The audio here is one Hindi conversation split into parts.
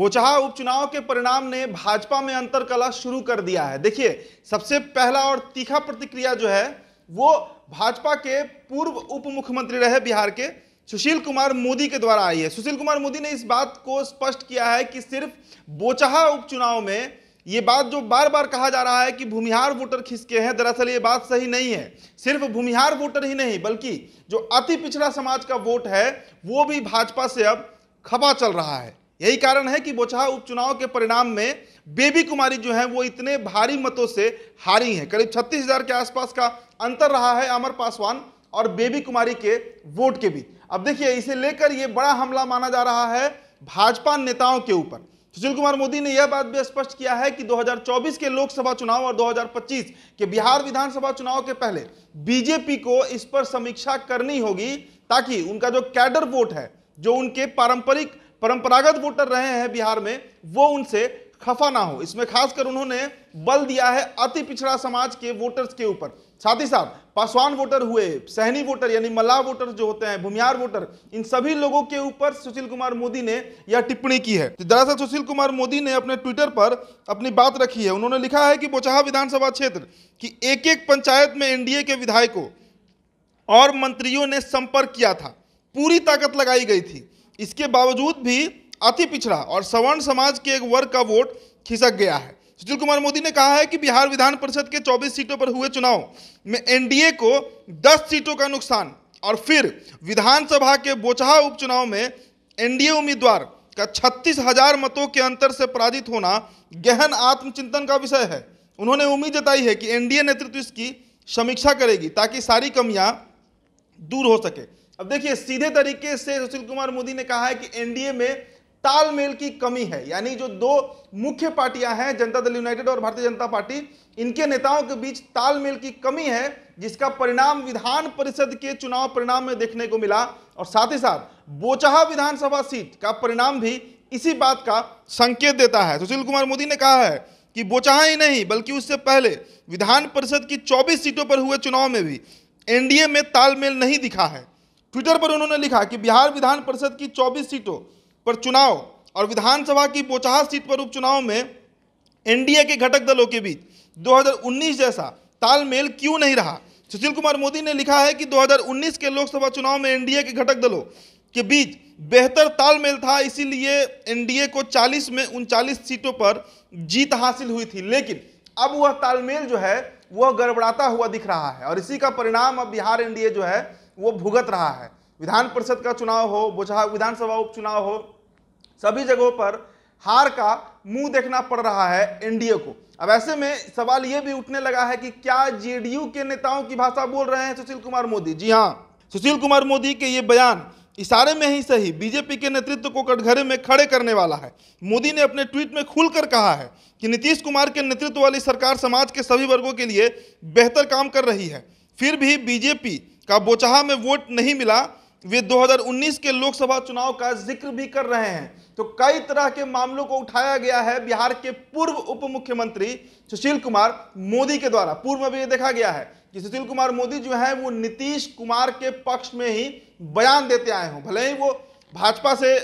बोचहा उपचुनाव के परिणाम ने भाजपा में अंतर कला शुरू कर दिया है देखिए सबसे पहला और तीखा प्रतिक्रिया जो है वो भाजपा के पूर्व उप मुख्यमंत्री रहे बिहार के सुशील कुमार मोदी के द्वारा आई है सुशील कुमार मोदी ने इस बात को स्पष्ट किया है कि सिर्फ बोचहा उपचुनाव में ये बात जो बार बार कहा जा रहा है कि भूमिहार वोटर खिसके हैं दरअसल ये बात सही नहीं है सिर्फ भूमिहार वोटर ही नहीं बल्कि जो अति पिछड़ा समाज का वोट है वो भी भाजपा से अब खपा चल रहा है यही कारण है कि बोछा उपचुनाव के परिणाम में बेबी कुमारी जो है वो इतने भारी मतों से हारी हैं करीब छत्तीस हजार के आसपास का अंतर रहा है अमर पासवान और बेबी कुमारी के वोट के बीच अब देखिए इसे लेकर ये बड़ा हमला माना जा रहा है भाजपा नेताओं के ऊपर सुशील कुमार मोदी ने यह बात भी स्पष्ट किया है कि 2024 के लोकसभा चुनाव और 2025 के बिहार विधानसभा चुनाव के पहले बीजेपी को इस पर समीक्षा करनी होगी ताकि उनका जो कैडर वोट है जो उनके पारंपरिक परंपरागत वोटर रहे हैं बिहार में वो उनसे खफा ना हो इसमें खासकर उन्होंने बल दिया है अति पिछड़ा समाज के वोटर्स के ऊपर साथ ही साथ पासवान वोटर हुए सहनी वोटर यानी मल्लाह वोटर जो होते हैं भूमियार वोटर इन सभी लोगों के ऊपर सुशील कुमार मोदी ने यह टिप्पणी की है तो दरअसल सुशील कुमार मोदी ने अपने ट्विटर पर अपनी बात रखी है उन्होंने लिखा है कि बोचहा विधानसभा क्षेत्र की एक एक पंचायत में एनडीए के विधायकों और मंत्रियों ने संपर्क किया था पूरी ताकत लगाई गई थी इसके बावजूद भी अति पिछड़ा और सवर्ण समाज के एक वर्ग का वोट खिसक गया है सुशील कुमार मोदी ने कहा है कि बिहार विधान परिषद के 24 सीटों पर हुए चुनाव में एनडीए को 10 सीटों का नुकसान और फिर विधानसभा के बोचहा उपचुनाव में एनडीए उम्मीदवार का छत्तीस हजार मतों के अंतर से पराजित होना गहन आत्मचिंतन का विषय है उन्होंने उम्मीद जताई है कि एनडीए नेतृत्व इसकी समीक्षा करेगी ताकि सारी कमियां दूर हो सके अब देखिए सीधे तरीके से सुशील कुमार मोदी ने कहा है कि एनडीए में तालमेल की कमी है यानी जो दो मुख्य पार्टियां हैं जनता दल यूनाइटेड और भारतीय जनता पार्टी इनके नेताओं के बीच तालमेल की कमी है जिसका परिणाम विधान परिषद के चुनाव परिणाम में देखने को मिला और साथ ही साथ बोचहा विधानसभा सीट का परिणाम भी इसी बात का संकेत देता है सुशील कुमार मोदी ने कहा है कि बोचहा ही नहीं बल्कि उससे पहले विधान परिषद की चौबीस सीटों पर हुए चुनाव में भी एनडीए में तालमेल नहीं दिखा है ट्विटर पर उन्होंने लिखा कि बिहार विधान परिषद की 24 सीटों पर चुनाव और विधानसभा की बोचहा सीट पर उपचुनाव में एनडीए के घटक दलों के बीच 2019 जैसा तालमेल क्यों नहीं रहा सुशील कुमार मोदी ने लिखा है कि 2019 के लोकसभा चुनाव में एनडीए के घटक दलों के बीच बेहतर तालमेल था इसीलिए एनडीए को 40 में उनचालीस सीटों पर जीत हासिल हुई थी लेकिन अब वह तालमेल जो है वह गड़बड़ाता हुआ दिख रहा है और इसी का परिणाम अब बिहार एनडीए जो है वो भुगत रहा है विधान परिषद का चुनाव हो बोझा विधानसभा उपचुनाव हो सभी जगहों पर हार का मुंह देखना पड़ रहा है एनडीए को अब ऐसे में सवाल यह भी उठने लगा है कि क्या जेडीयू के नेताओं की भाषा बोल रहे हैं सुशील कुमार मोदी जी हाँ सुशील कुमार मोदी के ये बयान इशारे में ही सही बीजेपी के नेतृत्व को कटघरे में खड़े करने वाला है मोदी ने अपने ट्वीट में खुलकर कहा है कि नीतीश कुमार के नेतृत्व वाली सरकार समाज के सभी वर्गों के लिए बेहतर काम कर रही है फिर भी बीजेपी का बोचहा में वोट नहीं मिला वे 2019 के लोकसभा चुनाव का जिक्र भी कर रहे हैं तो कई तरह के मामलों को उठाया गया है बिहार के पूर्व उप मुख्यमंत्री सुशील कुमार मोदी के द्वारा पूर्व में भी ये देखा गया है कि सुशील कुमार मोदी जो है वो नीतीश कुमार के पक्ष में ही बयान देते आए हों भले ही वो भाजपा से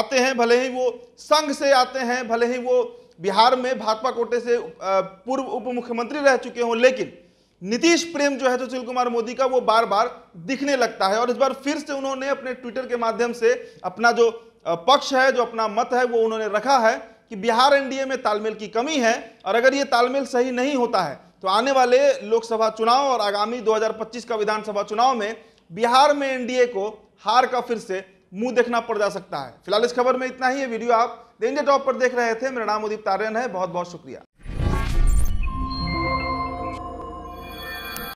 आते हैं भले ही वो संघ से आते हैं भले ही वो बिहार में भाजपा कोटे से पूर्व उप मुख्यमंत्री रह चुके हों लेकिन नीतीश प्रेम जो है सुशील कुमार मोदी का वो बार बार दिखने लगता है और इस बार फिर से उन्होंने अपने ट्विटर के माध्यम से अपना जो पक्ष है जो अपना मत है वो उन्होंने रखा है कि बिहार एनडीए में तालमेल की कमी है और अगर ये तालमेल सही नहीं होता है तो आने वाले लोकसभा चुनाव और आगामी 2025 का विधानसभा चुनाव में बिहार में एनडीए को हार का फिर से मुंह देखना पड़ जा सकता है फिलहाल इस खबर में इतना ही है वीडियो आप देंगे टॉप पर देख रहे थे मेरा नाम उदीप तारेन है बहुत बहुत शुक्रिया